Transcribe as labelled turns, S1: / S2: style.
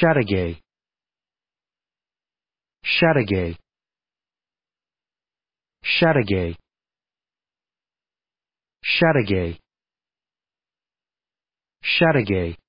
S1: Shadigay. Shadigay. Shadigay. Shadigay. Shadigay.